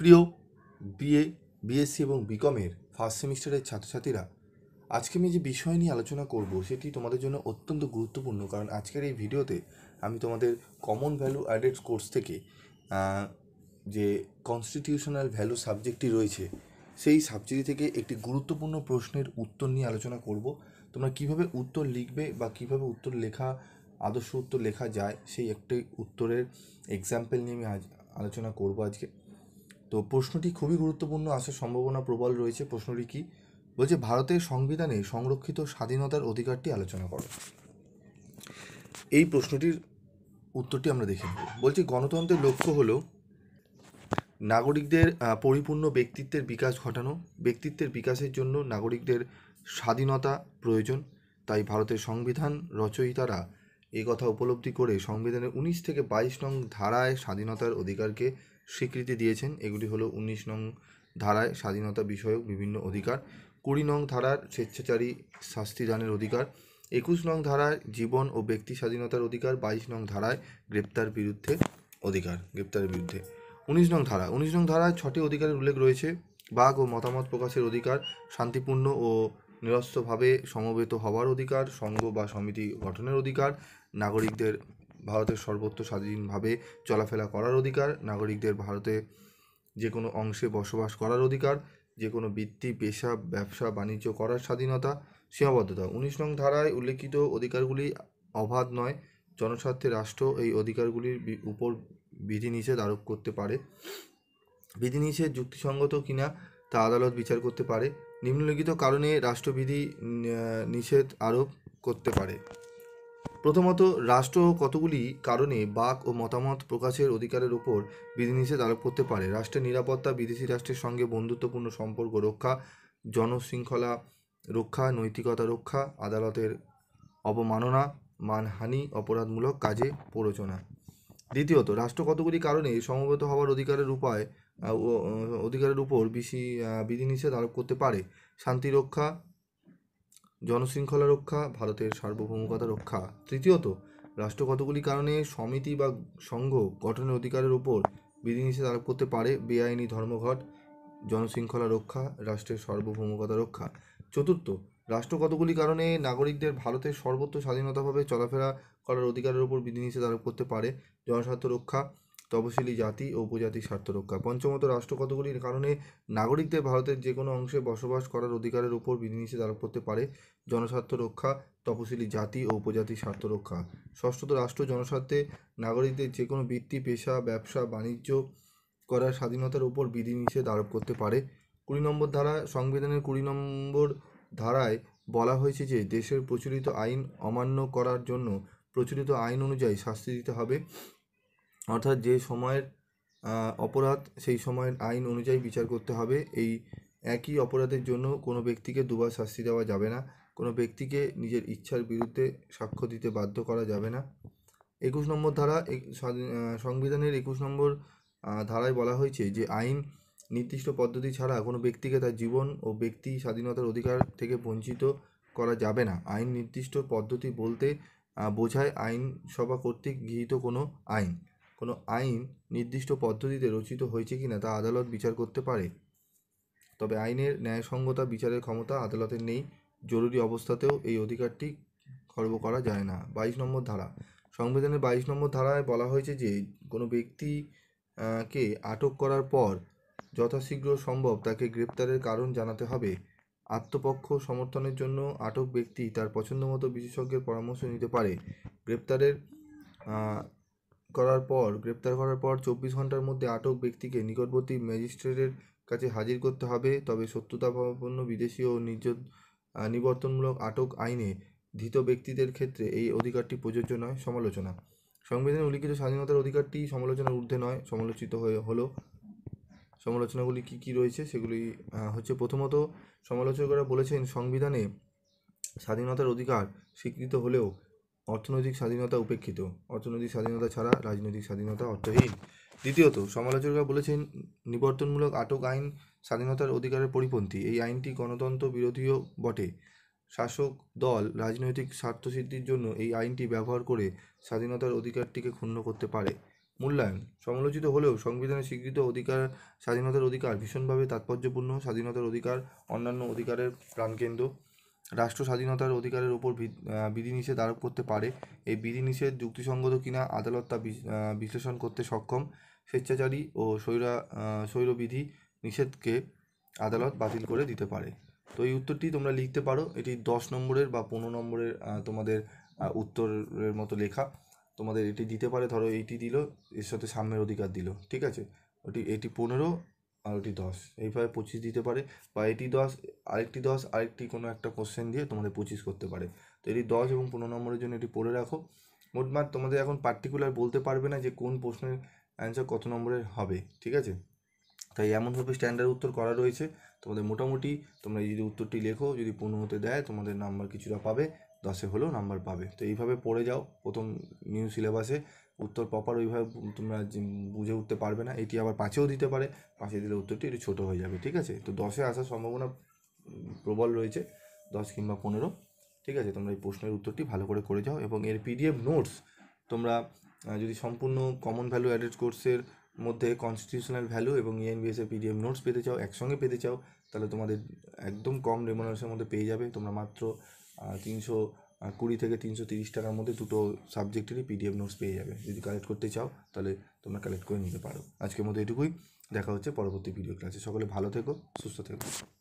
প্রিয় BA BSc এবং বিকমের first সেমিস্টারের ছাত্রছাত্রীরা আজকে আমি যে বিষয় নিয়ে আলোচনা করব সেটি তোমাদের জন্য অত্যন্ত গুরুত্বপূর্ণ কারণ আজকের এই ভিডিওতে আমি তোমাদের কমন ভ্যালু অ্যাডেড কোর্স থেকে যে কনস্টিটিউশনাল ভ্যালু সাবজেক্টটি রয়েছে সেই সাবজেক্ট থেকে একটি গুরুত্বপূর্ণ প্রশ্নের উত্তর নিয়ে আলোচনা করব তোমরা কিভাবে উত্তর লিখবে বা কিভাবে উত্তর লেখা আদর্শ উত্তর লেখা যায় সেই একটি উত্তরের এক্সাম্পল নিয়ে আমি আজ আলোচনা করব আজকে তো প্রশ্নটি খুবই গুরুত্বপূর্ণ আসার সম্ভাবনা প্রবল রয়েছে প্রশ্নটি কি বলছে ভারতের সংবিধানে সংরক্ষিত স্বাধীনতার অধিকারটি আলোচনা করো এই প্রশ্নটির উত্তরটি আমরা দেখে নেব বলছি গণতন্ত্রের লক্ষ্য হলো নাগরিকদের পরিপূর্ণ ব্যক্তিত্বের বিকাশ ঘটানো ব্যক্তিত্বের বিকাশের জন্য নাগরিকদের স্বাধীনতা প্রয়োজন তাই ভারতের সংবিধান রচয়িতারা এই কথা উপলব্ধি করে সংবিধানের উনিশ থেকে বাইশ নং ধারায় স্বাধীনতার অধিকারকে স্বীকৃতি দিয়েছেন এগুলি হলো উনিশ নং ধারায় স্বাধীনতা বিষয়ক বিভিন্ন অধিকার কুড়ি নং ধারার স্বেচ্ছাচারী শাস্তিদানের অধিকার একুশ নং ধারায় জীবন ও ব্যক্তি স্বাধীনতার অধিকার বাইশ নং ধারায় গ্রেপ্তার বিরুদ্ধে অধিকার গ্রেপ্তারের বিরুদ্ধে উনিশ নং ধারা উনিশ নং ধারায় ছটি অধিকারের উল্লেখ রয়েছে বাঘ ও মতামত প্রকাশের অধিকার শান্তিপূর্ণ ও নিরস্তভাবে সমবেত হওয়ার অধিকার সংঘ বা সমিতি গঠনের অধিকার নাগরিকদের ভারতের সর্বত্র স্বাধীনভাবে চলাফেরা করার অধিকার নাগরিকদের ভারতে যে কোনো অংশে বসবাস করার অধিকার যে কোনো বৃত্তি পেশা ব্যবসা বাণিজ্য করার স্বাধীনতা সীমাবদ্ধতা উনিশ নং ধারায় উল্লেখিত অধিকারগুলি অবাধ নয় জনস্বার্থে রাষ্ট্র এই অধিকারগুলির উপর বিধিনিষেধ আরোপ করতে পারে বিধিনিষেধ যুক্তিসঙ্গত কিনা তা আদালত বিচার করতে পারে নিম্নলিখিত কারণে রাষ্ট্রবিধি নিষেধ আরোপ করতে পারে প্রথমত রাষ্ট্র কতগুলি কারণে বাক ও মতামত প্রকাশের অধিকারের উপর বিধিনিষেধ আরোপ করতে পারে রাষ্ট্রের নিরাপত্তা বিদেশি রাষ্ট্রের সঙ্গে বন্ধুত্বপূর্ণ সম্পর্ক রক্ষা জনশৃঙ্খলা রক্ষা নৈতিকতা রক্ষা আদালতের অবমাননা মানহানি অপরাধমূলক কাজে প্ররোচনা দ্বিতীয়ত রাষ্ট্র কতগুলি কারণে সমবেত হওয়ার অধিকারের উপায় অধিকারের উপর বিধি বিধিনিষেধ আরোপ করতে পারে শান্তিরক্ষা জনশৃঙ্খলা রক্ষা ভারতের সার্বভৌমিকতা রক্ষা তৃতীয়ত রাষ্ট্র কতগুলি কারণে সমিতি বা সংঘ গঠনের অধিকারের ওপর বিধিনিষেধ আরোপ করতে পারে বেআইনি ধর্মঘট জনশৃঙ্খলা রক্ষা রাষ্ট্রের সার্বভৌমিকতা রক্ষা চতুর্থ রাষ্ট্র কতগুলি কারণে নাগরিকদের ভারতের সর্বত্র স্বাধীনতাভাবে চলাফেরা করার অধিকারের ওপর বিধিনিষেধ আরোপ করতে পারে জনস্বার্থ রক্ষা তপশিলি জাতি ও উপজাতির স্বার্থ রক্ষা পঞ্চমত রাষ্ট্র কতগুলির কারণে নাগরিকদের ভারতের যে কোনো অংশে বসবাস করার অধিকারের উপর বিধিনিষেধ আরোপ করতে পারে জনস্বার্থ রক্ষা তপশিলি জাতি ও উপজাতির স্বার্থ রক্ষা ষষ্ঠত রাষ্ট্র জনস্বার্থে নাগরিকদের যে কোনো বৃত্তি পেশা ব্যবসা বাণিজ্য করার স্বাধীনতার উপর বিধিনিষেধ আরোপ করতে পারে কুড়ি নম্বর ধারা সংবিধানের কুড়ি নম্বর ধারায় বলা হয়েছে যে দেশের প্রচলিত আইন অমান্য করার জন্য প্রচলিত আইন অনুযায়ী শাস্তি দিতে হবে অর্থাৎ যে সময়ের অপরাধ সেই সময়ের আইন অনুযায়ী বিচার করতে হবে এই একই অপরাধের জন্য কোনো ব্যক্তিকে দুবার শাস্তি দেওয়া যাবে না কোনো ব্যক্তিকে নিজের ইচ্ছার বিরুদ্ধে সাক্ষ্য দিতে বাধ্য করা যাবে না একুশ নম্বর ধারা সংবিধানের একুশ নম্বর ধারায় বলা হয়েছে যে আইন নির্দিষ্ট পদ্ধতি ছাড়া কোনো ব্যক্তিকে তার জীবন ও ব্যক্তি স্বাধীনতার অধিকার থেকে বঞ্চিত করা যাবে না আইন নির্দিষ্ট পদ্ধতি বলতে বোঝায় আইন সভা কর্তৃক গৃহীত কোনো আইন কোনো আইন নির্দিষ্ট পদ্ধতিতে রচিত হয়েছে কিনা তা আদালত বিচার করতে পারে তবে আইনের ন্যায়সঙ্গতা বিচারের ক্ষমতা আদালতের নেই জরুরি অবস্থাতেও এই অধিকারটি খর্ব করা যায় না বাইশ নম্বর ধারা সংবিধানের বাইশ নম্বর ধারায় বলা হয়েছে যে কোনো ব্যক্তি কে আটক করার পর যথাশীঘ্র সম্ভব তাকে গ্রেপ্তারের কারণ জানাতে হবে আত্মপক্ষ সমর্থনের জন্য আটক ব্যক্তি তার পছন্দমতো বিশেষজ্ঞের পরামর্শ নিতে পারে গ্রেপ্তারের করার পর গ্রেপ্তার করার পর চব্বিশ ঘন্টার মধ্যে আটক ব্যক্তিকে নিকটবর্তী ম্যাজিস্ট্রেটের কাছে হাজির করতে হবে তবে সত্যতাপন্ন বিদেশি ও নির্য নিবর্তনমূলক আটক আইনে ধৃত ব্যক্তিদের ক্ষেত্রে এই অধিকারটি প্রযোজ্য নয় সমালোচনা সংবিধানে উল্লিখিত স্বাধীনতার অধিকারটি সমালোচনার ঊর্ধ্বে নয় সমালোচিত হয়ে হলো সমালোচনাগুলি কি কি রয়েছে সেগুলি হচ্ছে প্রথমত সমালোচকরা বলেছেন সংবিধানে স্বাধীনতার অধিকার স্বীকৃত হলেও অর্থনৈতিক স্বাধীনতা উপেক্ষিত অর্থনৈতিক স্বাধীনতা ছাড়া রাজনৈতিক স্বাধীনতা অর্থহীন দ্বিতীয়ত সমালোচকরা বলেছেন নিবর্তনমূলক আটক আইন স্বাধীনতার অধিকারের পরিপন্থী এই আইনটি গণতন্ত্র বিরোধীও বটে শাসক দল রাজনৈতিক স্বার্থসিদ্ধির জন্য এই আইনটি ব্যবহার করে স্বাধীনতার অধিকারটিকে ক্ষুণ্ণ করতে পারে মূল্যায়ন সমালোচিত হলেও সংবিধানে স্বীকৃত অধিকার স্বাধীনতার অধিকার ভীষণভাবে তাৎপর্যপূর্ণ স্বাধীনতার অধিকার অন্যান্য অধিকারের প্রাণকেন্দ্র রাষ্ট্র স্বাধীনতার অধিকারের ওপর বিধিনিষেধ আরোপ করতে পারে এই বিধিনিষেধ যুক্তিসঙ্গত কিনা আদালত তা বিশ্লেষণ করতে সক্ষম স্বেচ্ছাচারী ও স্বৈরা স্বৈরবিধি নিষেধকে আদালত বাতিল করে দিতে পারে তো এই উত্তরটি তোমরা লিখতে পারো এটি দশ নম্বরের বা পনেরো নম্বরের তোমাদের উত্তরের মতো লেখা তোমাদের এটি দিতে পারে ধরো এইটি দিল এর সাথে সাম্যের অধিকার দিল ঠিক আছে ওটি এটি পনেরো আরেকটি দশ এইভাবে পঁচিশ দিতে পারে বা এটি দশ আরেকটি দশ আরেকটি কোনো একটা কোশ্চেন দিয়ে তোমাদের পঁচিশ করতে পারে তো এটি দশ এবং পনেরো নম্বরের জন্য এটি পড়ে রাখো মোটমাট তোমাদের এখন পার্টিকুলার বলতে পারবে না যে কোন প্রশ্নের অ্যান্সার কত নম্বরের হবে ঠিক আছে তাই এমনভাবে স্ট্যান্ডার্ড উত্তর করা রয়েছে তোমাদের মোটামুটি তোমরা যদি উত্তরটি লেখো যদি পনেরোতে দেয় তোমাদের নাম্বার কিছুটা পাবে দশে হলেও নাম্বার পাবে তো এইভাবে পড়ে যাও প্রথম নিউ সিলেবাসে উত্তর প্রপার ওইভাবে তোমরা বুঝে উঠতে পারবে না এটি আবার পাঁচেও দিতে পারে পাঁচে দিলে উত্তরটি একটু ছোটো হয়ে যাবে ঠিক আছে তো দশে আসার সম্ভাবনা প্রবল রয়েছে দশ কিংবা পনেরো ঠিক আছে তোমরা এই প্রশ্নের উত্তরটি ভালো করে করে যাও এবং এর পিডিএফ নোটস তোমরা যদি সম্পূর্ণ কমন ভ্যালু অ্যাডেড কোর্সের মধ্যে কনস্টিটিউশনাল ভ্যালু এবং এর পিডিএফ নোটস পেতে চাও একসঙ্গে পেতে চাও তাহলে তোমাদের একদম কম রেমোনার্সের মধ্যে পেয়ে যাবে তোমরা মাত্র তিনশো আর কুড়ি থেকে তিনশো তিরিশ টাকার মধ্যে দুটো সাবজেক্টেরই পিডিএফ নোটস পেয়ে যাবে যদি কালেক্ট করতে চাও তাহলে তোমরা কালেক্ট করে নিতে পারো আজকের মধ্যে এটুকুই দেখা হচ্ছে পরবর্তী ভিডিও ক্লাসে সকলে ভালো থেকো সুস্থ থেকো